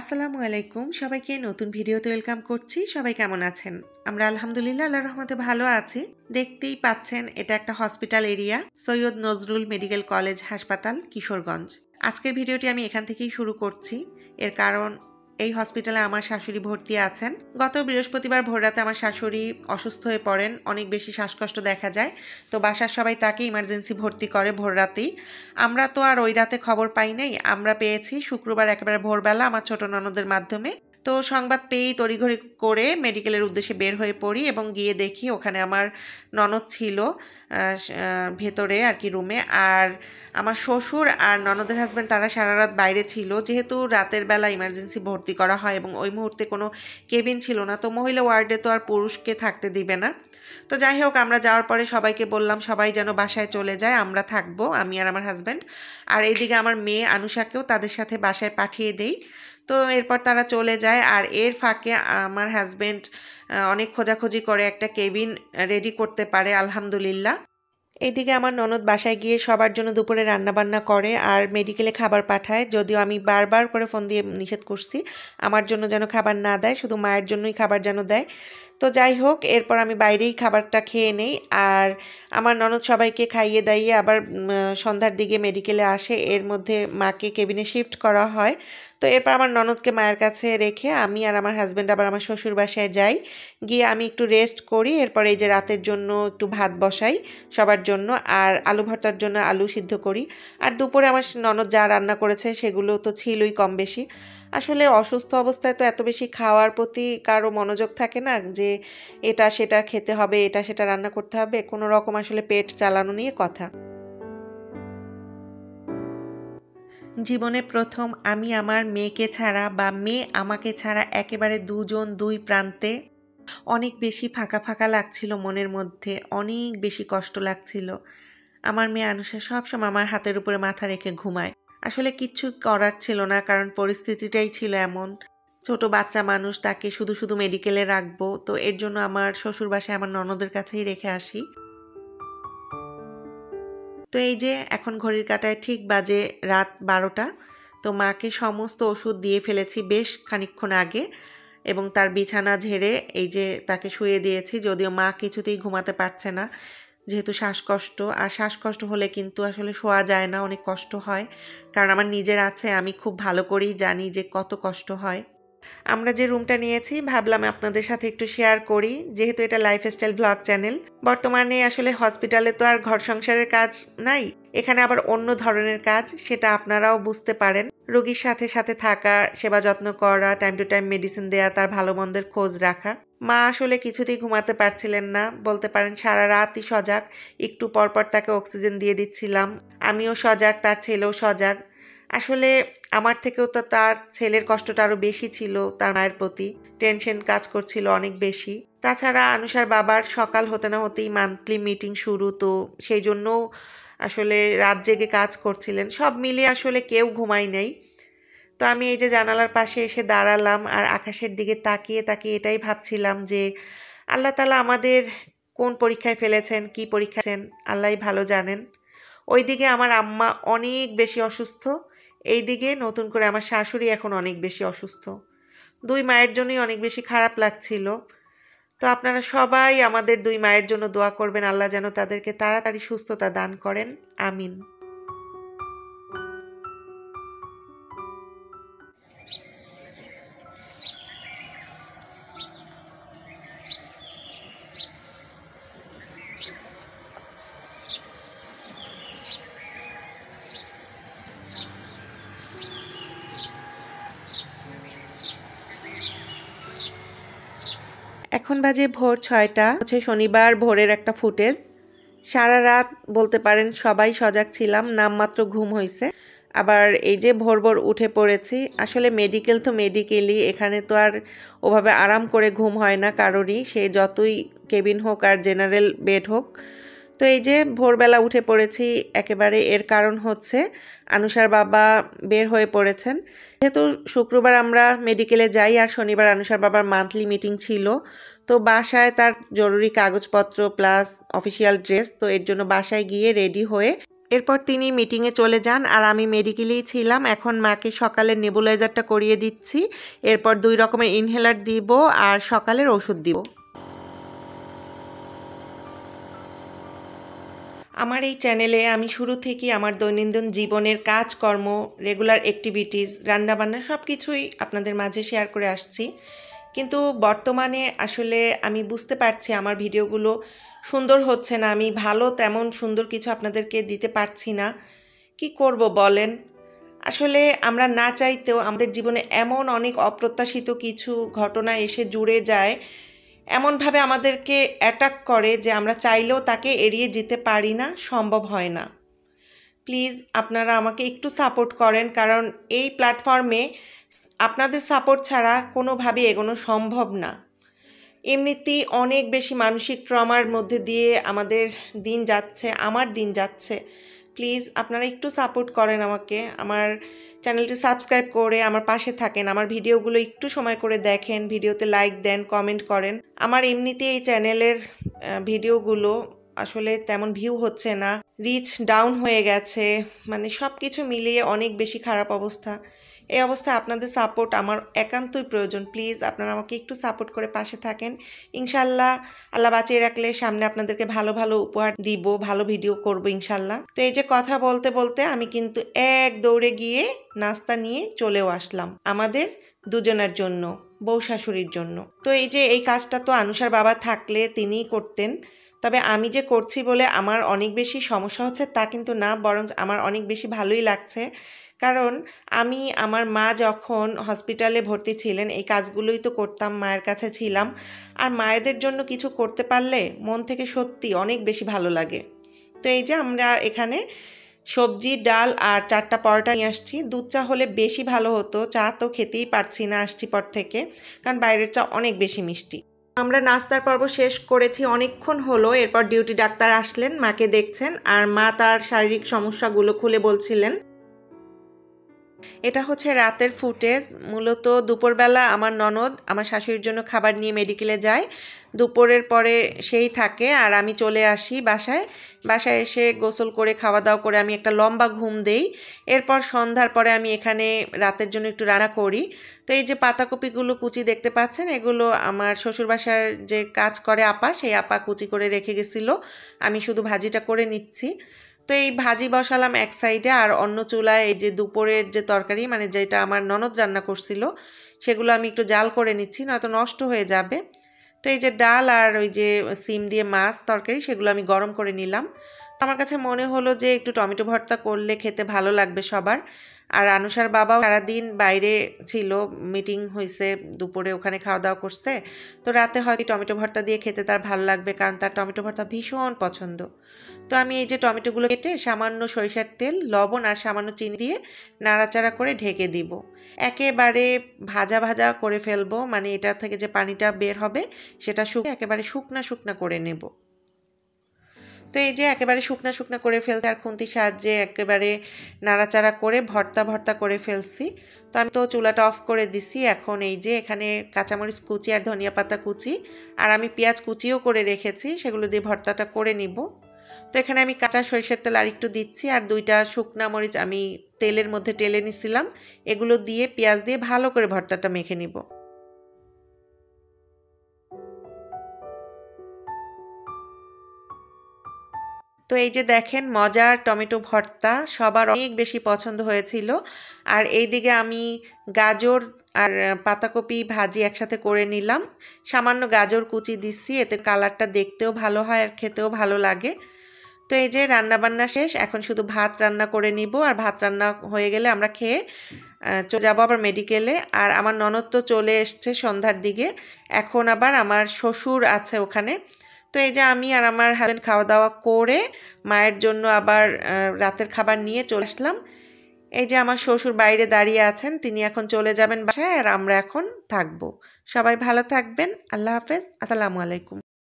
আসসালামু আলাইকুম সবাইকে নতুন ভিডিওতে ওয়েলকাম করছি সবাই কেমন আছেন আমরা আলহামদুলিল্লাহ আল্লাহ রহমতে ভালো আছি দেখতেই পাচ্ছেন এটা একটা hospital area Syed Nazrul medical college হাসপাতাল কিশোরগঞ্জ আজকের ভিডিওটি আমি এখান থেকেই শুরু করছি এর কারণ এই হসপিটালে আমার শাশুড়ি ভর্তি আছেন গত বৃহস্পতিবার ভোররাতে আমার শাশুড়ি অসুস্থ হয়ে পড়েন অনেক বেশি শ্বাসকষ্ট দেখা যায় তো বাসার সবাই তাকে ইমার্জেন্সি ভর্তি করে ভোররাতেই আমরা তো আর ওই রাতে খবর পাই নাই আমরা পেয়েছি শুক্রবার একেবারে ভোরবেলা আমার ছোট ননদের মাধ্যমে তো সংবাদ পেয়েই তড়িঘড়ি করে মেডিকেলের উদ্দেশ্যে বের হয়ে পড়ি এবং গিয়ে দেখি ওখানে আমার ননদ ছিল ভেতরে আর কি রুমে আর আমার শ্বশুর আর ননদের হাজব্যান্ড তারা সারা রাত বাইরে ছিল যেহেতু রাতের বেলা ইমার্জেন্সি ভর্তি করা হয় এবং ওই মুহূর্তে কোনো কেবিন ছিল না তো মহিলা ওয়ার্ডে তো আর পুরুষকে থাকতে দিবে না তো যাই হোক আমরা যাওয়ার পরে সবাইকে বললাম সবাই যেন বাসায় চলে যায় আমরা থাকবো আমি আর আমার হাজব্যান্ড আর এইদিকে আমার মেয়ে আনুষাকেও তাদের সাথে বাসায় পাঠিয়ে দেই তো এরপর তারা চলে যায় আর এর ফাঁকে আমার হাজব্যান্ড অনেক খোঁজাখুঁজি করে একটা কেবিন রেডি করতে পারে আলহামদুলিল্লাহ এদিকে আমার ননদ বাসায় গিয়ে সবার জন্য দুপুরে রান্নাবান্না করে আর মেডিকেলে খাবার পাঠায় যদিও আমি বারবার করে ফোন দিয়ে নিষেধ করছি আমার জন্য যেন খাবার না দেয় শুধু মায়ের জন্যই খাবার যেন দেয় তো যাই হোক এরপর আমি বাইরেই খাবারটা খেয়ে নেই আর আমার ননদ সবাইকে খাইয়ে দাইয়ে আবার সন্ধ্যার দিকে মেডিকেলে আসে এর মধ্যে মাকে কেবিনে শিফট করা হয় তো এরপর আমার ননদকে মায়ের কাছে রেখে আমি আর আমার হাজব্যান্ড আবার আমার শ্বশুর বাসায় যাই গিয়ে আমি একটু রেস্ট করি এরপর এই যে রাতের জন্য একটু ভাত বসাই সবার জন্য আর আলু ভর্তার জন্য আলু সিদ্ধ করি আর দুপুরে আমার ননদ যা রান্না করেছে সেগুলো তো ছিলই কম বেশি আসলে অসুস্থ অবস্থায় তো এত বেশি খাওয়ার প্রতি কারো মনোযোগ থাকে না যে এটা সেটা খেতে হবে এটা সেটা রান্না করতে হবে কোনো রকম আসলে পেট চালানো নিয়ে কথা জীবনে প্রথম আমি আমার মেয়েকে ছাড়া বা মেয়ে আমাকে ছাড়া একেবারে দুজন দুই প্রান্তে অনেক বেশি ফাঁকা ফাঁকা লাগছিল মনের মধ্যে অনেক বেশি কষ্ট লাগছিল আমার মেয়ে আনুষা সবসময় আমার হাতের উপরে মাথা রেখে ঘুমায় আসলে কিচ্ছু করার ছিল না কারণ পরিস্থিতিটাই ছিল এমন ছোট বাচ্চা মানুষ তাকে শুধু শুধু মেডিকেলে রাখবো তো এর জন্য আমার শ্বশুর বাসায় আমার ননদের কাছেই রেখে আসি তো এই যে এখন ঘড়ির কাটায় ঠিক বাজে রাত বারোটা তো মাকে সমস্ত ওষুধ দিয়ে ফেলেছি বেশ খানিক্ষণ আগে এবং তার বিছানা ঝেড়ে এই যে তাকে শুয়ে দিয়েছি যদিও মা কিছুতেই ঘুমাতে পারছে না যেহেতু শ্বাসকষ্ট আর শ্বাসকষ্ট হলে কিন্তু আসলে শোয়া যায় না অনেক কষ্ট হয় কারণ আমার নিজের আছে আমি খুব ভালো করেই জানি যে কত কষ্ট হয় আমরা যে রুমটা নিয়েছি ভাবলাম আপনাদের সাথে একটু শেয়ার করি যেহেতু এটা লাইফস্টাইল ব্লগ চ্যানেল বর্তমানে আসলে হসপিটালে তো আর ঘর সংসারের কাজ নাই এখানে আবার অন্য ধরনের কাজ সেটা আপনারাও বুঝতে পারেন রোগীর সাথে সাথে থাকা সেবা যত্ন করা টাইম টু টাইম মেডিসিন দেয়া তার ভালো মন্দের খোঁজ রাখা মা আসলে কিছুতেই ঘুমাতে পারছিলেন না বলতে পারেন সারা রাতই সজাগ একটু পরপর তাকে অক্সিজেন দিয়ে দিচ্ছিলাম আমিও সজাগ তার ছেলেও সজাগ আসলে আমার থেকেও তো তার ছেলের কষ্টটা আরও বেশি ছিল তার মায়ের প্রতি টেনশন কাজ করছিল অনেক বেশি তাছাড়া আনুষার বাবার সকাল হতে না হতেই মান্থলি মিটিং শুরু তো সেই জন্য আসলে রাত জেগে কাজ করছিলেন সব মিলিয়ে আসলে কেউ ঘুমাই নেই তো আমি এই যে জানালার পাশে এসে দাঁড়ালাম আর আকাশের দিকে তাকিয়ে তাকিয়ে এটাই ভাবছিলাম যে আল্লাহ তালা আমাদের কোন পরীক্ষায় ফেলেছেন কি পরীক্ষা আল্লাহ ভালো জানেন ওইদিকে আমার আম্মা অনেক বেশি অসুস্থ এই দিকে নতুন করে আমার শাশুড়ি এখন অনেক বেশি অসুস্থ দুই মায়ের জন্যই অনেক বেশি খারাপ লাগছিল তো আপনারা সবাই আমাদের দুই মায়ের জন্য দোয়া করবেন আল্লাহ যেন তাদেরকে তাড়াতাড়ি সুস্থতা দান করেন আমিন এখন বাজে ভোর ছয়টা হচ্ছে শনিবার ভোরের একটা ফুটেজ সারা রাত বলতে পারেন সবাই সজাগ ছিলাম নামমাত্র ঘুম হয়েছে আবার এই যে ভোর ভোর উঠে পড়েছি আসলে মেডিকেল তো মেডিকেলই এখানে তো আর ওভাবে আরাম করে ঘুম হয় না কারোরই সে যতই কেবিন হোক আর জেনারেল বেড হোক তো এই যে ভোরবেলা উঠে পড়েছি একেবারে এর কারণ হচ্ছে আনুষার বাবা বের হয়ে পড়েছেন যেহেতু শুক্রবার আমরা মেডিকেলে যাই আর শনিবার আনুষার বাবার মান্থলি মিটিং ছিল তো বাসায় তার জরুরি কাগজপত্র প্লাস অফিসিয়াল ড্রেস তো এর জন্য বাসায় গিয়ে রেডি হয়ে এরপর তিনি মিটিংয়ে চলে যান আর আমি মেডিকেলেই ছিলাম এখন মাকে সকালে নেবুলাইজারটা করিয়ে দিচ্ছি এরপর দুই রকমের ইনহেলার দিব আর সকালের ওষুধ দিব আমার এই চ্যানেলে আমি শুরু থেকেই আমার দৈনন্দিন জীবনের কাজকর্ম রেগুলার অ্যাক্টিভিটিস রান্নাবান্না সব কিছুই আপনাদের মাঝে শেয়ার করে আসছি কিন্তু বর্তমানে আসলে আমি বুঝতে পারছি আমার ভিডিওগুলো সুন্দর হচ্ছে না আমি ভালো তেমন সুন্দর কিছু আপনাদেরকে দিতে পারছি না কি করব বলেন আসলে আমরা না চাইতেও আমাদের জীবনে এমন অনেক অপ্রত্যাশিত কিছু ঘটনা এসে জুড়ে যায় এমনভাবে আমাদেরকে অ্যাটাক করে যে আমরা চাইলেও তাকে এড়িয়ে যেতে পারি না সম্ভব হয় না প্লিজ আপনারা আমাকে একটু সাপোর্ট করেন কারণ এই প্ল্যাটফর্মে আপনাদের সাপোর্ট ছাড়া কোনোভাবে এগোনো সম্ভব না এমনিতেই অনেক বেশি মানসিক ট্রমার মধ্যে দিয়ে আমাদের দিন যাচ্ছে আমার দিন যাচ্ছে প্লিজ আপনারা একটু সাপোর্ট করেন আমাকে আমার চ্যানেলটি সাবস্ক্রাইব করে আমার পাশে থাকেন আমার ভিডিওগুলো একটু সময় করে দেখেন ভিডিওতে লাইক দেন কমেন্ট করেন আমার এমনিতে এই চ্যানেলের ভিডিওগুলো আসলে তেমন ভিউ হচ্ছে না রিচ ডাউন হয়ে গেছে মানে সব কিছু মিলিয়ে অনেক বেশি খারাপ অবস্থা এই অবস্থায় আপনাদের সাপোর্ট আমার একান্তই প্রয়োজন প্লিজ আপনারা আমাকে একটু সাপোর্ট করে পাশে থাকেন ইনশাল্লাহ আল্লাহ বাঁচিয়ে রাখলে সামনে আপনাদেরকে ভালো ভালো উপহার দিব ভালো ভিডিও করব ইনশাল্লাহ তো এই যে কথা বলতে বলতে আমি কিন্তু এক দৌড়ে গিয়ে নাস্তা নিয়ে চলেও আসলাম আমাদের দুজনের জন্য বউ শাশুড়ির জন্য তো এই যে এই কাজটা তো আনুষার বাবা থাকলে তিনিই করতেন তবে আমি যে করছি বলে আমার অনেক বেশি সমস্যা হচ্ছে তা কিন্তু না বরঞ্চ আমার অনেক বেশি ভালোই লাগছে কারণ আমি আমার মা যখন হসপিটালে ভর্তি ছিলেন এই কাজগুলোই তো করতাম মায়ের কাছে ছিলাম আর মায়েদের জন্য কিছু করতে পারলে মন থেকে সত্যি অনেক বেশি ভালো লাগে তো এই যে আমরা এখানে সবজি ডাল আর চারটা পরোটা নিয়ে আসছি দুধ চা হলে বেশি ভালো হতো চা তো খেতেই পারছি না আসছি পর থেকে কারণ বাইরের চা অনেক বেশি মিষ্টি আমরা নাস্তার পর্ব শেষ করেছি অনেকক্ষণ হলো এরপর ডিউটি ডাক্তার আসলেন মাকে দেখছেন আর মা তার শারীরিক সমস্যাগুলো খুলে বলছিলেন এটা হচ্ছে রাতের ফুটেজ মূলত দুপুরবেলা আমার ননদ আমার শাশুড়ির জন্য খাবার নিয়ে মেডিকেলে যায় দুপুরের পরে সেই থাকে আর আমি চলে আসি বাসায় বাসায় এসে গোসল করে খাওয়া দাওয়া করে আমি একটা লম্বা ঘুম দেই এরপর সন্ধ্যার পরে আমি এখানে রাতের জন্য একটু রান্না করি তো এই যে পাতাকপিগুলো কুচি দেখতে পাচ্ছেন এগুলো আমার শ্বশুর বাসার যে কাজ করে আপা সেই আপা কুচি করে রেখে গেছিলো আমি শুধু ভাজিটা করে নিচ্ছি তো এই ভাজি বসালাম এক সাইডে আর অন্য চুলায় এই যে দুপুরের যে তরকারি মানে যেটা আমার ননদ রান্না করছিল সেগুলো আমি একটু জাল করে নিচ্ছি নয়তো নষ্ট হয়ে যাবে তো এই যে ডাল আর ওই যে সিম দিয়ে মাছ তরকারি সেগুলো আমি গরম করে নিলাম আমার কাছে মনে হলো যে একটু টমেটো ভর্তা করলে খেতে ভালো লাগবে সবার আর আনুষার বাবাও সারাদিন বাইরে ছিল মিটিং হয়েছে দুপুরে ওখানে খাওয়া দাওয়া করছে তো রাতে হয়তো টমেটো ভর্তা দিয়ে খেতে তার ভালো লাগবে কারণ তার টমেটো ভর্তা ভীষণ পছন্দ তো আমি এই যে টমেটোগুলো কেটে সামান্য সরিষার তেল লবণ আর সামান্য চিনি দিয়ে নাড়াচাড়া করে ঢেকে দিব একেবারে ভাজা ভাজা করে ফেলবো মানে এটা থেকে যে পানিটা বের হবে সেটা শুকিয়ে একেবারে শুকনা শুকনা করে নেবো তো এই যে একেবারে শুকনা শুকনা করে ফেলছি আর খুন্তির সাহায্যে একেবারে নাড়াচাড়া করে ভর্তা ভর্তা করে ফেলছি তো আমি তো চুলাটা অফ করে দিছি এখন এই যে এখানে কাঁচামরিচ কুচি আর ধনিয়া পাতা কুচি আর আমি পেঁয়াজ কুচিও করে রেখেছি সেগুলো দিয়ে ভর্তাটা করে নিব তো এখানে আমি কাঁচা সরিষের তেল আর একটু দিচ্ছি আর দুইটা শুকনা মরিচ আমি তেলের মধ্যে টেলে নিছিলাম এগুলো দিয়ে পেঁয়াজ দিয়ে ভালো করে ভর্তাটা মেখে নিব তো এই যে দেখেন মজার টমেটো ভর্তা সবার অনেক বেশি পছন্দ হয়েছিল আর এই দিকে আমি গাজর আর পাতাকপি ভাজি একসাথে করে নিলাম সামান্য গাজর কুচি দিচ্ছি এতে কালারটা দেখতেও ভালো হয় আর খেতেও ভালো লাগে তো এই যে রান্নাবান্না শেষ এখন শুধু ভাত রান্না করে নিব আর ভাত রান্না হয়ে গেলে আমরা খেয়ে চলে যাবো আবার মেডিকেলে আর আমার ননদ তো চলে এসছে সন্ধ্যার দিকে এখন আবার আমার শ্বশুর আছে ওখানে তো এই যে আমি আর আমার হাজব্যান্ড খাওয়া দাওয়া করে মায়ের জন্য আবার রাতের খাবার নিয়ে চলে আসলাম এই যে আমার শ্বশুর বাইরে দাঁড়িয়ে আছেন তিনি এখন চলে যাবেন বাসায় আর আমরা এখন থাকবো সবাই ভালো থাকবেন আল্লাহ হাফেজ আসসালামু আলাইকুম